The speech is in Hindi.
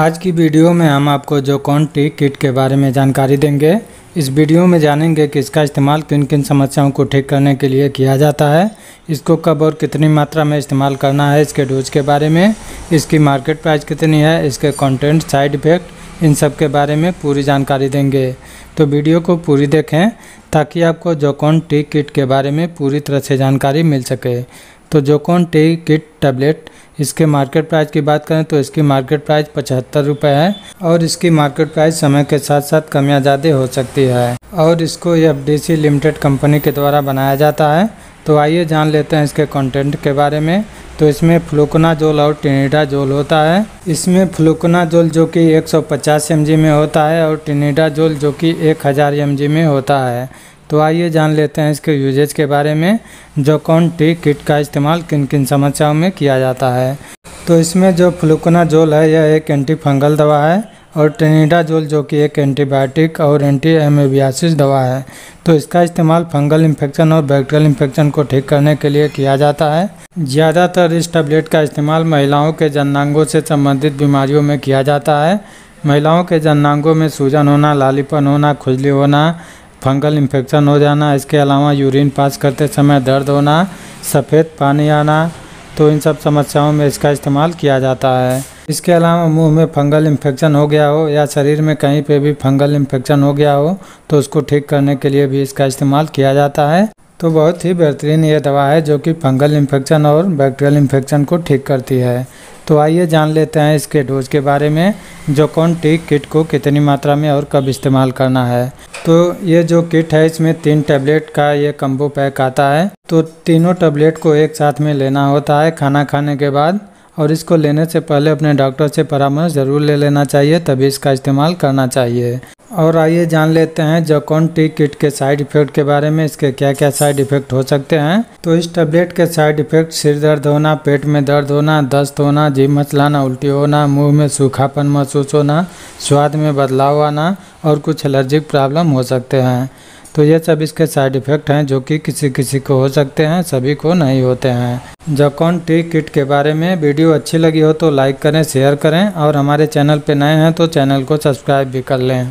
आज की वीडियो में हम आपको जो कॉन्टी किट के बारे में जानकारी देंगे इस वीडियो में जानेंगे कि इसका इस्तेमाल किन किन समस्याओं को ठीक करने के लिए किया जाता है इसको कब और कितनी मात्रा में इस्तेमाल करना है इसके डोज के बारे में इसकी मार्केट प्राइस कितनी है इसके कंटेंट साइड इफ़ेक्ट इन सब के बारे में पूरी जानकारी देंगे तो वीडियो को पूरी देखें ताकि आपको जोकॉन टी किट के बारे में पूरी तरह से जानकारी मिल सके तो जोकोन टी किट टैबलेट इसके मार्केट प्राइस की बात करें तो इसकी मार्केट प्राइस पचहत्तर रुपये है और इसकी मार्केट प्राइस समय के साथ साथ कमियाँ ज़्यादा हो सकती है और इसको एफ लिमिटेड कंपनी के द्वारा बनाया जाता है तो आइए जान लेते हैं इसके कंटेंट के बारे में तो इसमें जोल और जोल होता है इसमें जोल जो कि 150 सौ में होता है और जोल जो कि 1000 हज़ार में होता है तो आइए जान लेते हैं इसके यूजेज के बारे में जोकॉन टी किट का इस्तेमाल किन किन समस्याओं में किया जाता है तो इसमें जो जोल है यह एक एंटी फंगल दवा है और जोल जो कि एक एंटीबायोटिक और एंटी एमोबियासिस दवा है तो इसका इस्तेमाल फंगल इन्फेक्शन और बैक्टीरियल इन्फेक्शन को ठीक करने के लिए किया जाता है ज़्यादातर इस टैबलेट का इस्तेमाल महिलाओं के जननांगों से संबंधित बीमारियों में किया जाता है महिलाओं के जननांगों में सूजन होना लालीपन होना खुजली होना फंगल इन्फेक्शन हो जाना इसके अलावा यूरिन पास करते समय दर्द होना सफ़ेद पानी आना तो इन सब समस्याओं में इसका इस्तेमाल किया जाता है इसके अलावा मुंह में फंगल इन्फेक्शन हो गया हो या शरीर में कहीं पे भी फंगल इन्फेक्शन हो गया हो तो उसको ठीक करने के लिए भी इसका इस्तेमाल किया जाता है तो बहुत ही बेहतरीन ये दवा है जो कि फंगल इन्फेक्शन और बैक्टीरियल इन्फेक्शन को ठीक करती है तो आइए जान लेते हैं इसके डोज के बारे में जो कौन टी किट को कितनी मात्रा में और कब इस्तेमाल करना है तो ये जो किट है इसमें तीन टैबलेट का ये कम्बो पैक आता है तो तीनों टैबलेट को एक साथ में लेना होता है खाना खाने के बाद और इसको लेने से पहले अपने डॉक्टर से परामर्श ज़रूर ले लेना चाहिए तभी इसका इस्तेमाल करना चाहिए और आइए जान लेते हैं जोकॉन टी किट के साइड इफेक्ट के बारे में इसके क्या क्या साइड इफेक्ट हो सकते हैं तो इस टैबलेट के साइड इफेक्ट सिर दर्द होना पेट में दर्द होना दस्त होना जी मचलाना उल्टी होना मुंह में सूखापन महसूस होना स्वाद में बदलाव आना और कुछ एलर्जिक प्रॉब्लम हो सकते हैं तो ये सब इसके साइड इफ़ेक्ट हैं जो कि किसी किसी को हो सकते हैं सभी को नहीं होते हैं जकॉन टी किट के बारे में वीडियो अच्छी लगी हो तो लाइक करें शेयर करें और हमारे चैनल पर नए हैं तो चैनल को सब्सक्राइब भी कर लें